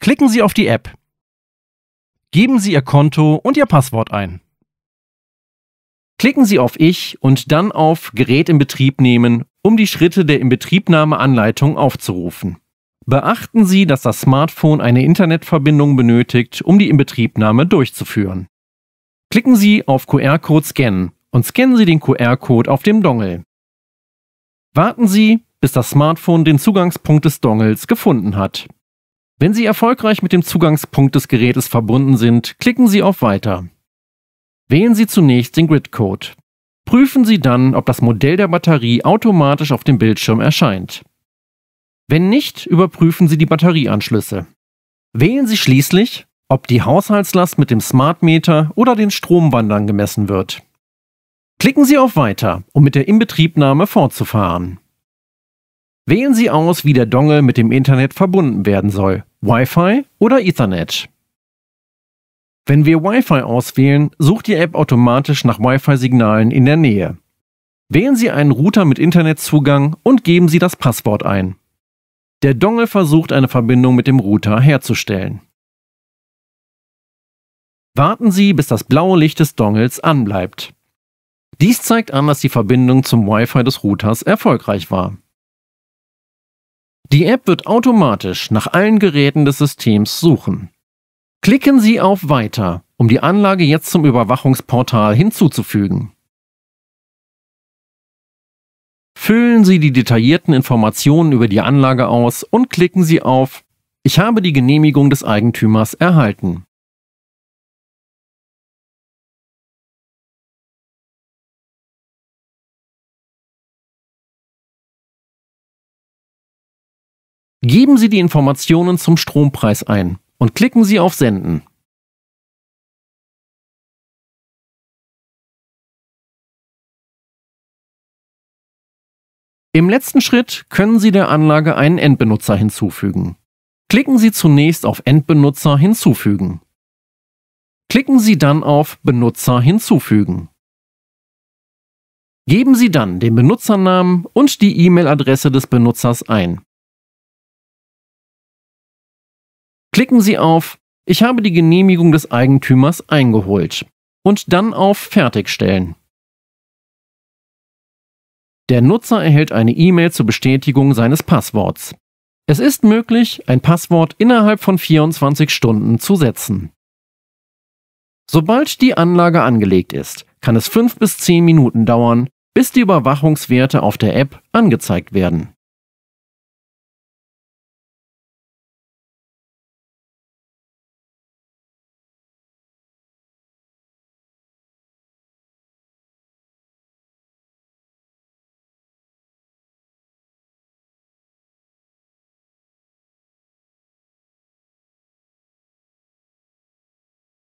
Klicken Sie auf die App. Geben Sie Ihr Konto und Ihr Passwort ein. Klicken Sie auf Ich und dann auf Gerät in Betrieb nehmen, um die Schritte der Inbetriebnahmeanleitung aufzurufen. Beachten Sie, dass das Smartphone eine Internetverbindung benötigt, um die Inbetriebnahme durchzuführen. Klicken Sie auf QR-Code scannen und scannen Sie den QR-Code auf dem Dongle. Warten Sie, bis das Smartphone den Zugangspunkt des Dongles gefunden hat. Wenn Sie erfolgreich mit dem Zugangspunkt des Gerätes verbunden sind, klicken Sie auf Weiter. Wählen Sie zunächst den Gridcode. Prüfen Sie dann, ob das Modell der Batterie automatisch auf dem Bildschirm erscheint. Wenn nicht, überprüfen Sie die Batterieanschlüsse. Wählen Sie schließlich, ob die Haushaltslast mit dem Smartmeter oder den Stromwandern gemessen wird. Klicken Sie auf Weiter, um mit der Inbetriebnahme fortzufahren. Wählen Sie aus, wie der Dongle mit dem Internet verbunden werden soll Wi-Fi oder Ethernet. Wenn wir Wi-Fi auswählen, sucht die App automatisch nach Wi-Fi-Signalen in der Nähe. Wählen Sie einen Router mit Internetzugang und geben Sie das Passwort ein. Der Dongle versucht eine Verbindung mit dem Router herzustellen. Warten Sie, bis das blaue Licht des Dongles anbleibt. Dies zeigt an, dass die Verbindung zum Wi-Fi des Routers erfolgreich war. Die App wird automatisch nach allen Geräten des Systems suchen. Klicken Sie auf Weiter, um die Anlage jetzt zum Überwachungsportal hinzuzufügen. Füllen Sie die detaillierten Informationen über die Anlage aus und klicken Sie auf Ich habe die Genehmigung des Eigentümers erhalten. Geben Sie die Informationen zum Strompreis ein und klicken Sie auf Senden. Im letzten Schritt können Sie der Anlage einen Endbenutzer hinzufügen. Klicken Sie zunächst auf Endbenutzer hinzufügen. Klicken Sie dann auf Benutzer hinzufügen. Geben Sie dann den Benutzernamen und die E-Mail-Adresse des Benutzers ein. Klicken Sie auf Ich habe die Genehmigung des Eigentümers eingeholt und dann auf Fertigstellen. Der Nutzer erhält eine E-Mail zur Bestätigung seines Passworts. Es ist möglich, ein Passwort innerhalb von 24 Stunden zu setzen. Sobald die Anlage angelegt ist, kann es 5 bis 10 Minuten dauern, bis die Überwachungswerte auf der App angezeigt werden.